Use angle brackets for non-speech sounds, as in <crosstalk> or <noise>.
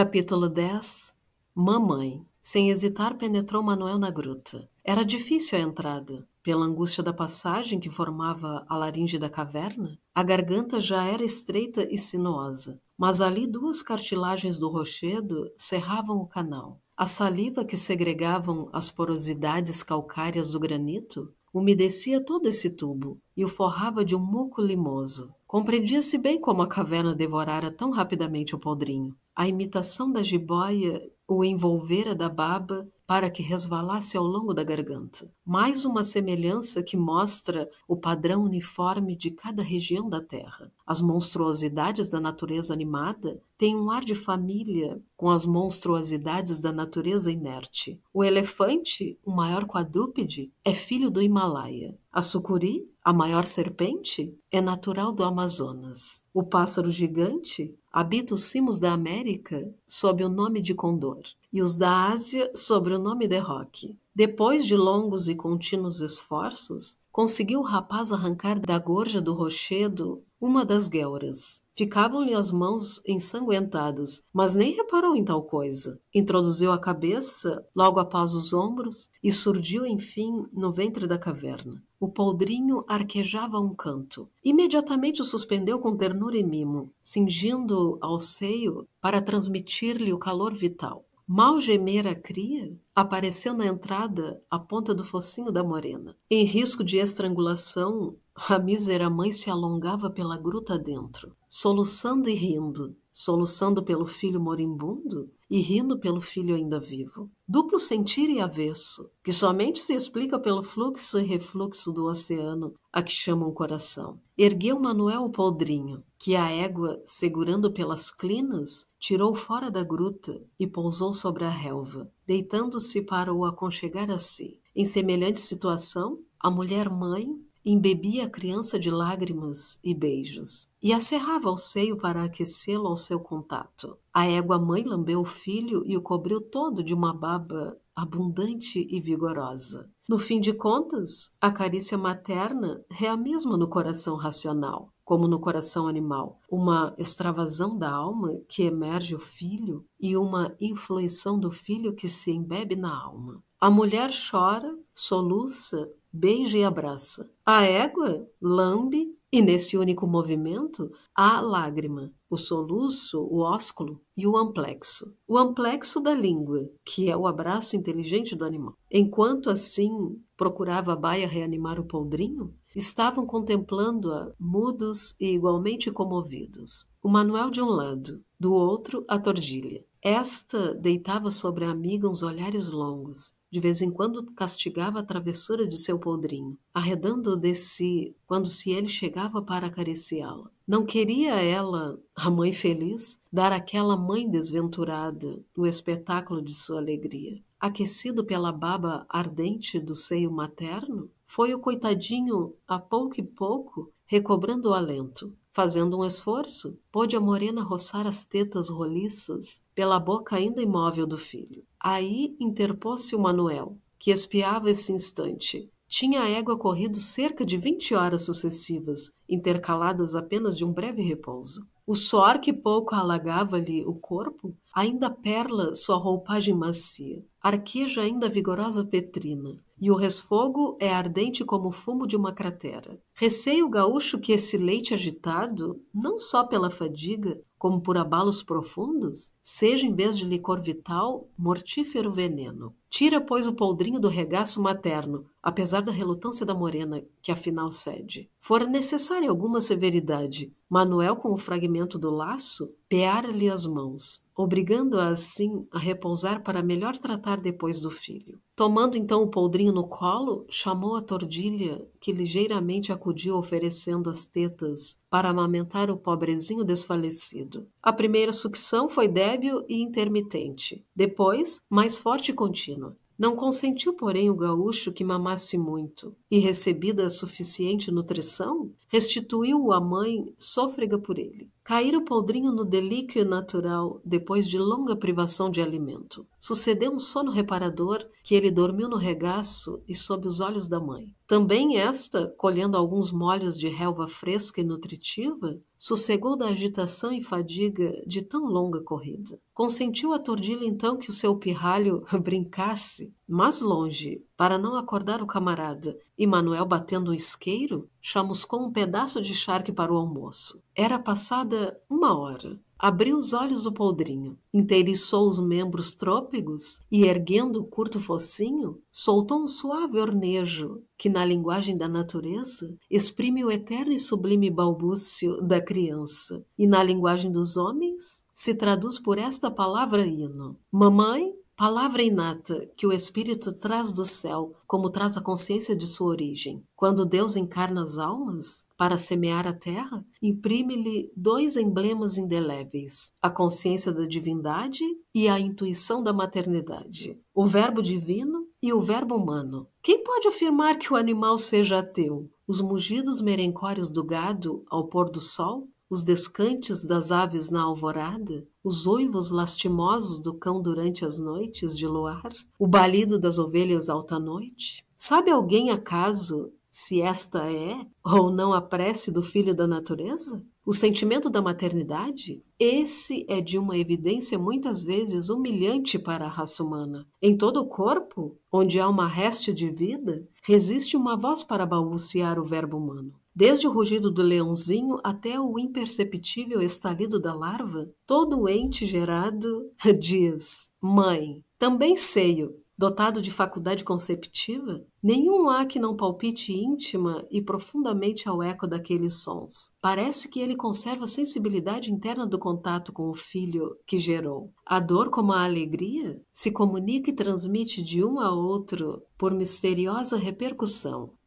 Capítulo 10 Mamãe Sem hesitar, penetrou Manuel na gruta. Era difícil a entrada. Pela angústia da passagem que formava a laringe da caverna, a garganta já era estreita e sinuosa. Mas ali duas cartilagens do rochedo cerravam o canal. A saliva que segregavam as porosidades calcárias do granito umedecia todo esse tubo e o forrava de um muco limoso. Compreendia-se bem como a caverna devorara tão rapidamente o podrinho. A imitação da jiboia o envolvera da baba para que resvalasse ao longo da garganta. Mais uma semelhança que mostra o padrão uniforme de cada região da Terra. As monstruosidades da natureza animada têm um ar de família com as monstruosidades da natureza inerte. O elefante, o maior quadrúpede, é filho do Himalaia. A sucuri, a maior serpente, é natural do Amazonas. O pássaro gigante habita os cimos da América sob o nome de condor e os da Ásia sobre o nome de Rock, Depois de longos e contínuos esforços, conseguiu o rapaz arrancar da gorja do rochedo uma das guelras. Ficavam-lhe as mãos ensanguentadas, mas nem reparou em tal coisa. Introduziu a cabeça logo após os ombros e surgiu, enfim, no ventre da caverna. O poldrinho arquejava a um canto. Imediatamente o suspendeu com ternura e mimo, cingindo ao seio para transmitir-lhe o calor vital. Mal gemera a cria, apareceu na entrada a ponta do focinho da morena. Em risco de estrangulação, a mísera mãe se alongava pela gruta dentro, soluçando e rindo, soluçando pelo filho moribundo e rindo pelo filho ainda vivo, duplo sentir e avesso, que somente se explica pelo fluxo e refluxo do oceano a que chamam coração. Ergueu Manuel o poldrinho, que a égua, segurando pelas clinas, tirou fora da gruta e pousou sobre a relva, deitando-se para o aconchegar a si. Em semelhante situação, a mulher mãe embebia a criança de lágrimas e beijos, e acerrava o ao seio para aquecê-lo ao seu contato. A égua mãe lambeu o filho e o cobriu todo de uma baba abundante e vigorosa. No fim de contas, a carícia materna é a mesma no coração racional, como no coração animal, uma extravasão da alma que emerge o filho e uma influência do filho que se embebe na alma. A mulher chora, soluça beija e abraça. A égua lambe e nesse único movimento há a lágrima, o soluço, o ósculo e o amplexo. O amplexo da língua, que é o abraço inteligente do animal. Enquanto assim procurava a baia reanimar o poldrinho, estavam contemplando-a mudos e igualmente comovidos. O Manuel de um lado, do outro a tordilha. Esta deitava sobre a amiga uns olhares longos, de vez em quando castigava a travessura de seu podrinho, arredando-o de si quando se ele chegava para acariciá-la. Não queria ela, a mãe feliz, dar àquela mãe desventurada o espetáculo de sua alegria. Aquecido pela baba ardente do seio materno, foi o coitadinho, a pouco e pouco, recobrando o alento. Fazendo um esforço, pôde a morena roçar as tetas roliças pela boca ainda imóvel do filho. Aí interpôs-se o Manuel, que espiava esse instante. Tinha a égua corrido cerca de vinte horas sucessivas, intercaladas apenas de um breve repouso. O suor que pouco alagava-lhe o corpo ainda perla sua roupagem macia, arqueja ainda a vigorosa petrina, e o resfogo é ardente como o fumo de uma cratera. Receio, o gaúcho que esse leite agitado, não só pela fadiga, como por abalos profundos, seja em vez de licor vital, mortífero veneno. Tira, pois, o poldrinho do regaço materno, apesar da relutância da morena, que afinal cede. Fora necessária alguma severidade. Manuel, com o fragmento do laço, peara-lhe as mãos, obrigando-a assim a repousar para melhor tratar depois do filho. Tomando então o poldrinho no colo, chamou a tordilha, que ligeiramente acudiu oferecendo as tetas, para amamentar o pobrezinho desfalecido. A primeira sucção foi débil e intermitente, depois, mais forte e contínua. Não consentiu, porém, o gaúcho que mamasse muito, e recebida suficiente nutrição, restituiu-o à mãe sôfrega por ele. Caíra o poldrinho no delíquio natural depois de longa privação de alimento. Sucedeu um sono reparador que ele dormiu no regaço e sob os olhos da mãe. Também esta, colhendo alguns molhos de relva fresca e nutritiva, sossegou da agitação e fadiga de tão longa corrida. Consentiu a tordilha então que o seu pirralho <laughs> brincasse, mais longe, para não acordar o camarada, e Manuel, batendo um isqueiro, chamuscou um pedaço de charque para o almoço. Era passada uma hora. Abriu os olhos o poldrinho, inteiriçou os membros trópicos e, erguendo o curto focinho, soltou um suave ornejo que, na linguagem da natureza, exprime o eterno e sublime balbúcio da criança e, na linguagem dos homens, se traduz por esta palavra hino. Mamãe palavra inata que o Espírito traz do céu, como traz a consciência de sua origem. Quando Deus encarna as almas para semear a terra, imprime-lhe dois emblemas indeléveis: a consciência da divindade e a intuição da maternidade. O Verbo divino e o Verbo humano. Quem pode afirmar que o animal seja ateu? Os mugidos merencórios do gado ao pôr do sol os descantes das aves na alvorada, os oivos lastimosos do cão durante as noites de luar, o balido das ovelhas alta noite? Sabe alguém acaso se esta é ou não a prece do filho da natureza? O sentimento da maternidade? Esse é de uma evidência muitas vezes humilhante para a raça humana. Em todo o corpo, onde há uma réstia de vida, resiste uma voz para balbuciar o verbo humano. Desde o rugido do leãozinho até o imperceptível estalido da larva, todo o ente gerado <laughs> diz: Mãe, também seio, dotado de faculdade conceptiva? Nenhum há que não palpite íntima e profundamente ao eco daqueles sons. Parece que ele conserva a sensibilidade interna do contato com o filho que gerou. A dor, como a alegria, se comunica e transmite de um a outro por misteriosa repercussão.